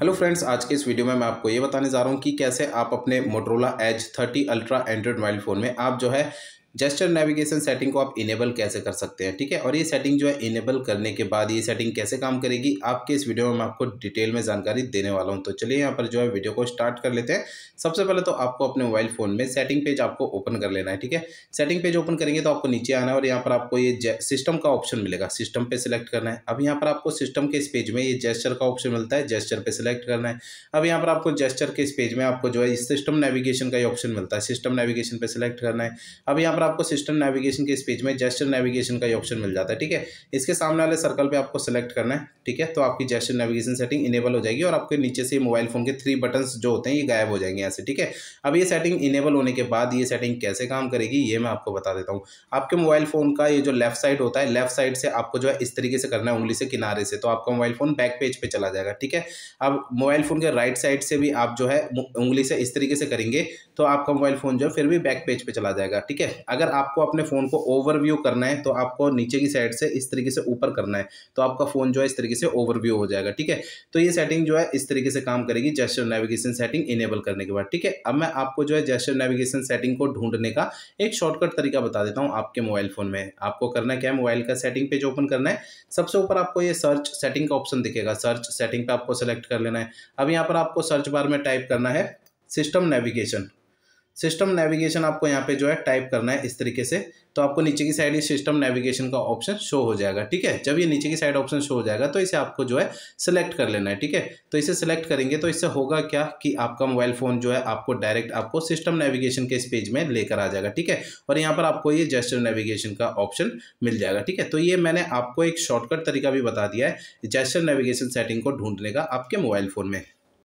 hello friends आज के इस वीडियो में मैं आपको ये बताने जा रहा हूँ कि कैसे आप अपने Motorola Edge 30 Ultra Android mobile phone में आप जो है जेस्टर नेविगेशन सेटिंग को आप इनेबल कैसे कर सकते हैं ठीक है और ये सेटिंग जो है इनेबल करने के बाद ये सेटिंग कैसे काम करेगी आपके इस वीडियो में मैं आपको डिटेल में जानकारी देने वाला हूँ तो चलिए यहाँ पर जो है वीडियो को स्टार्ट कर लेते हैं सबसे पहले तो आपको अपने मोबाइल फ़ोन में सेटिंग पेज आपको ओपन कर लेना है ठीक है सेटिंग पेज ओपन करेंगे तो आपको नीचे आना है और यहाँ पर आपको ये सिस्टम का ऑप्शन मिलेगा सिस्टम पे सिलेक्ट करना है अब यहाँ पर आपको सिस्टम के इस पेज में ये जेस्टर का ऑप्शन मिलता है जेस्टर पर सिलेक्ट करना है अब यहाँ पर आपको जेस्टर के इस पेज में आपको जो है सिस्टम नेविगेशन का ये ऑप्शन मिलता है सिस्टम नेविगेशन पर सिलेक्ट करना है अब यहाँ पर पर आपको सिस्टम नेविगेशन के इस पेज में जेस्टर नेविगेशन का ये ऑप्शन मिल जाता है ठीक है इसके सामने वाले सर्कल पे आपको सेलेक्ट करना है ठीक है तो आपकी जेस्टर नेविगेशन सेटिंग इनेबल हो जाएगी और आपके नीचे से मोबाइल फोन के थ्री बटन जो होते हैं ये गायब हो जाएंगे यहाँ से ठीक है अब ये सेटिंग इनेबल होने के बाद ये सेटिंग कैसे काम करेगी ये मैं आपको बता देता हूँ आपके मोबाइल फ़ोन का ये जो लेफ्ट साइड होता है लेफ्ट साइड से आपको जो है इस तरीके से करना है उंगली से किनारे से तो आपका मोबाइल फ़ोन बैक पेज पर चला जाएगा ठीक है अब मोबाइल फ़ोन के राइट साइड से भी आप जो है उंगली से इस तरीके से करेंगे तो आपका मोबाइल फ़ोन जो है फिर भी बैक पेज पर पे चला जाएगा ठीक है अगर आपको अपने फ़ोन को ओवरव्यू करना है तो आपको नीचे की साइड से इस तरीके से ऊपर करना है तो आपका फ़ोन जो है इस तरीके से ओवरव्यू हो जाएगा ठीक है तो ये सेटिंग जो है इस तरीके से काम करेगी जेस्टर नेविगेशन सेटिंग इनेबल करने के बाद ठीक है अब मैं आपको जो है जेस्टर नेविगेशन सेटिंग को ढूंढने का एक शॉर्टकट तरीका बता देता हूँ आपके मोबाइल फ़ोन में आपको करना क्या है मोबाइल का सेटिंग पेज ओपन करना है सबसे ऊपर आपको ये सर्च सेटिंग का ऑप्शन दिखेगा सर्च सेटिंग पर आपको सेलेक्ट कर लेना है अब यहाँ पर आपको सर्च बार में टाइप करना है सिस्टम नेविगेशन सिस्टम नेविगेशन आपको यहाँ पे जो है टाइप करना है इस तरीके से तो आपको नीचे की साइड ये सिस्टम नेविगेशन का ऑप्शन शो हो जाएगा ठीक है जब ये नीचे की साइड ऑप्शन शो हो जाएगा तो इसे आपको जो है सिलेक्ट कर लेना है ठीक है तो इसे सिलेक्ट करेंगे तो इससे होगा क्या कि आपका मोबाइल फ़ोन जो है आपको डायरेक्ट आपको सिस्टम नेविगेशन के इस पेज में लेकर आ जाएगा ठीक है और यहाँ पर आपको ये जेस्टर नेविगेशन का ऑप्शन मिल जाएगा ठीक है तो ये मैंने आपको एक शॉर्टकट तरीका भी बता दिया है जेस्टर नेविगेशन सेटिंग को ढूंढने का आपके मोबाइल फ़ोन में